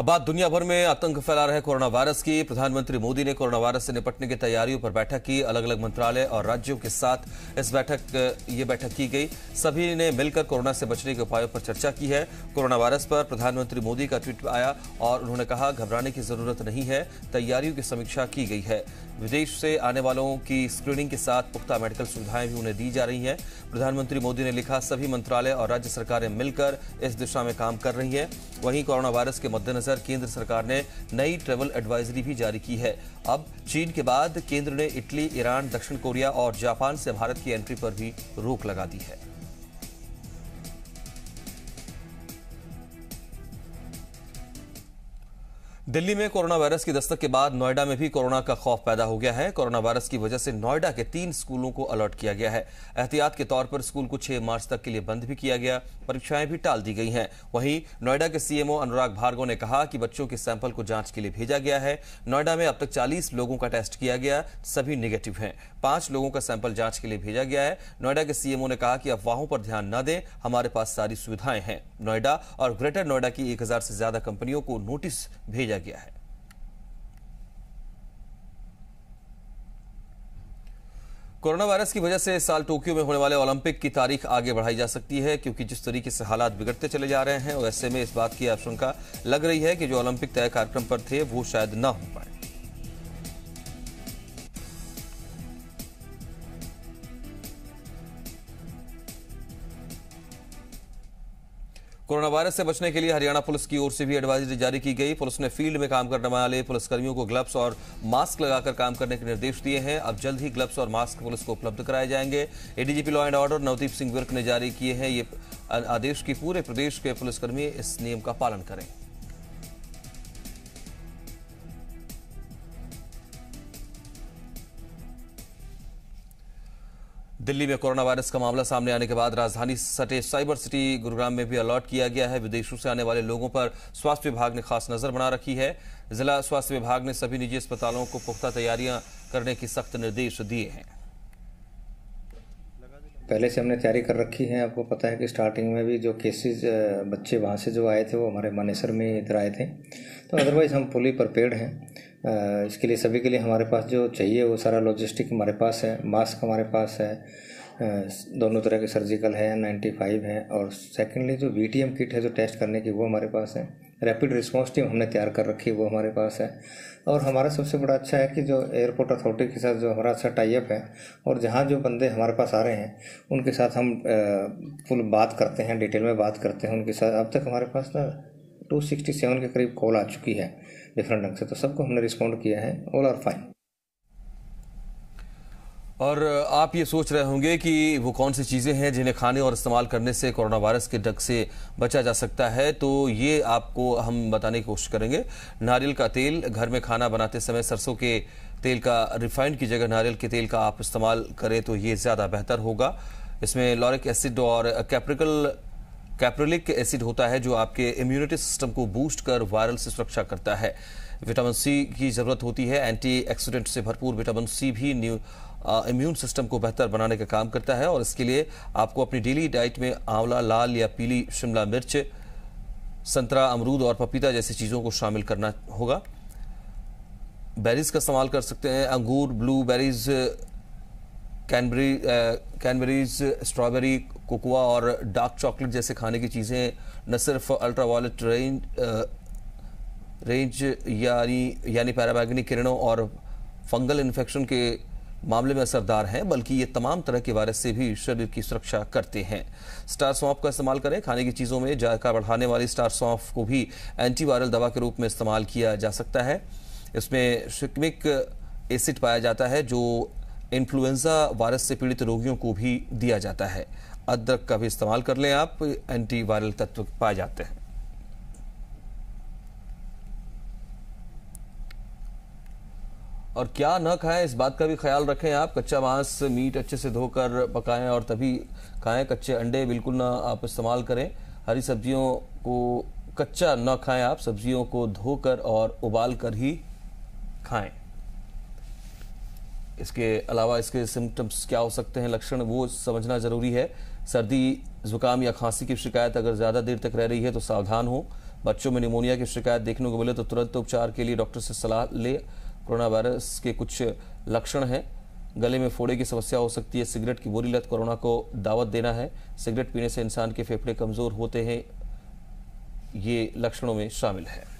अब बात दुनिया भर में आतंक फैला रहे कोरोना वायरस की प्रधानमंत्री मोदी ने कोरोना वायरस से निपटने की तैयारियों पर बैठक की अलग अलग मंत्रालय और राज्यों के साथ इस बैठक ये बैठक की गई सभी ने मिलकर कोरोना से बचने के उपायों पर चर्चा की है कोरोना वायरस पर प्रधानमंत्री मोदी का ट्वीट आया और उन्होंने कहा घबराने की जरूरत नहीं है तैयारियों की समीक्षा की गई है विदेश से आने वालों की स्क्रीनिंग के साथ पुख्ता मेडिकल सुविधाएं भी उन्हें दी जा रही हैं प्रधानमंत्री मोदी ने लिखा सभी मंत्रालय और राज्य सरकारें मिलकर इस दिशा में काम कर रही हैं वहीं कोरोना वायरस के मद्देनजर मद्देनजर केंद्र सरकार ने नई ट्रेवल एडवाइजरी भी जारी की है अब चीन के बाद केंद्र ने इटली ईरान दक्षिण कोरिया और जापान से भारत की एंट्री पर भी रोक लगा दी है दिल्ली में कोरोना वायरस की दस्तक के बाद नोएडा में भी कोरोना का खौफ पैदा हो गया है कोरोना वायरस की वजह से नोएडा के तीन स्कूलों को अलर्ट किया गया है एहतियात के तौर पर स्कूल को 6 मार्च तक के लिए बंद भी किया गया परीक्षाएं भी टाल दी गई हैं वहीं नोएडा के सीएमओ अनुराग भार्गव ने कहा कि बच्चों के सैंपल को जांच के लिए भेजा गया है नोएडा में अब तक चालीस लोगों का टेस्ट किया गया सभी निगेटिव हैं पांच लोगों का सैंपल जांच के लिए भेजा गया है नोएडा के सीएमओ ने कहा कि अफवाहों पर ध्यान न दें हमारे पास सारी सुविधाएं हैं नोएडा और ग्रेटर नोएडा की एक से ज्यादा कंपनियों को नोटिस भेजा दिया गया है कोरोना वायरस की वजह से इस साल टोक्यो में होने वाले ओलंपिक की तारीख आगे बढ़ाई जा सकती है क्योंकि जिस तरीके से हालात बिगड़ते चले जा रहे हैं और ऐसे में इस बात की आशंका लग रही है कि जो ओलंपिक तय कार्यक्रम पर थे वो शायद ना हो पाए कोरोना वायरस से बचने के लिए हरियाणा पुलिस की ओर से भी एडवाइजरी जारी की गई पुलिस ने फील्ड में काम करने वाले पुलिसकर्मियों को ग्लव्स और मास्क लगाकर काम करने के निर्देश दिए हैं अब जल्द ही ग्लव्स और मास्क पुलिस को उपलब्ध कराए जाएंगे ADGP law and order Navdeep Singh Virk ने जारी किए हैं ये आदेश की पूरे प्रदेश के पुलिसकर्मी इस नियम का पालन करें दिल्ली में कोरोना वायरस का मामला सामने आने के बाद राजधानी सटे साइबर सिटी गुरुग्राम में भी अलर्ट किया गया है विदेशों से आने वाले लोगों पर स्वास्थ्य विभाग ने खास नजर बना रखी है जिला स्वास्थ्य विभाग ने सभी निजी अस्पतालों को पुख्ता तैयारियां करने के सख्त निर्देश दिए हैं पहले से हमने तैयारी कर रखी है आपको पता है कि स्टार्टिंग में भी जो केसेज बच्चे वहाँ से जो आए थे वो हमारे मानेसर में इधर आए थे तो अदरवाइज़ हम फुली प्रपेयर्ड हैं इसके लिए सभी के लिए हमारे पास जो चाहिए वो सारा लॉजिस्टिक हमारे पास है मास्क हमारे पास है दोनों तरह के सर्जिकल है नाइन्टी फाइव है और सेकेंडली जो वी किट है जो टेस्ट करने की वो हमारे पास है रैपिड रिस्पॉन्स टीम हमने तैयार कर रखी है वो हमारे पास है और हमारा सबसे बड़ा अच्छा है कि जो एयरपोर्ट अथॉरिटी के साथ जो हमारा अच्छा टाइप है और जहाँ जो बंदे हमारे पास आ रहे हैं उनके साथ हम फुल बात करते हैं डिटेल में बात करते हैं उनके साथ अब तक हमारे पास ना 267 के करीब कॉल आ चुकी है डिफरेंट ढंग से तो सबको हमने रिस्पॉन्ड किया है ऑल आर फाइन और आप ये सोच रहे होंगे कि वो कौन सी चीज़ें हैं जिन्हें खाने और इस्तेमाल करने से कोरोना वायरस के डग से बचा जा सकता है तो ये आपको हम बताने की कोशिश करेंगे नारियल का तेल घर में खाना बनाते समय सरसों के तेल का रिफाइंड की जगह नारियल के तेल का आप इस्तेमाल करें तो ये ज़्यादा बेहतर होगा इसमें लॉरिक एसिड और कैप्रिकल कैप्रोलिक एसिड होता है जो आपके इम्यूनिटी सिस्टम को बूस्ट कर वायरल से सुरक्षा करता है विटामिन सी की ज़रूरत होती है एंटी एक्सीडेंट से भरपूर विटामिन सी भी न्यू इम्यून सिस्टम को बेहतर बनाने का काम करता है और इसके लिए आपको अपनी डेली डाइट में आंवला लाल या पीली शिमला मिर्च संतरा अमरूद और पपीता जैसी चीज़ों को शामिल करना होगा बेरीज का इस्तेमाल कर सकते हैं अंगूर blueberries cranberry cranberries strawberry cocoa और डार्क चॉकलेट जैसे खाने की चीज़ें न सिर्फ अल्ट्रा वायलेट रेंज रेंज यानी यानी पैराबैगनी किरणों और फंगल इन्फेक्शन के मामले में असरदार हैं बल्कि ये तमाम तरह के वायरस से भी शरीर की सुरक्षा करते हैं स्टार सौंफ का इस्तेमाल करें खाने की चीज़ों में जायका बढ़ाने वाली स्टार सौंफ को भी एंटीवायरल दवा के रूप में इस्तेमाल किया जा सकता है इसमें शिकमिक एसिड पाया जाता है जो इन्फ्लुएंजा वायरस से पीड़ित रोगियों को भी दिया जाता है अदरक का भी इस्तेमाल कर लें आप एंटी वायरल तत्व पाए जाते हैं और क्या न खाएं इस बात का भी ख्याल रखें आप कच्चा मांस मीट अच्छे से धोकर पकाएं और तभी खाएं कच्चे अंडे बिल्कुल ना आप इस्तेमाल करें हरी सब्जियों को कच्चा न खाएं आप सब्जियों को धोकर और उबाल कर ही खाएं इसके अलावा इसके सिम्टम्स क्या हो सकते हैं लक्षण वो समझना ज़रूरी है सर्दी ज़ुकाम या खांसी की शिकायत अगर ज़्यादा देर तक रह रही है तो सावधान हो बच्चों में निमोनिया की शिकायत देखने को मिले तो तुरंत उपचार के लिए डॉक्टर से सलाह ले कोरोना वायरस के कुछ लक्षण हैं गले में फोड़े की समस्या हो सकती है सिगरेट की बुरी लत कोरोना को दावत देना है सिगरेट पीने से इंसान के फेफड़े कमज़ोर होते हैं ये लक्षणों में शामिल है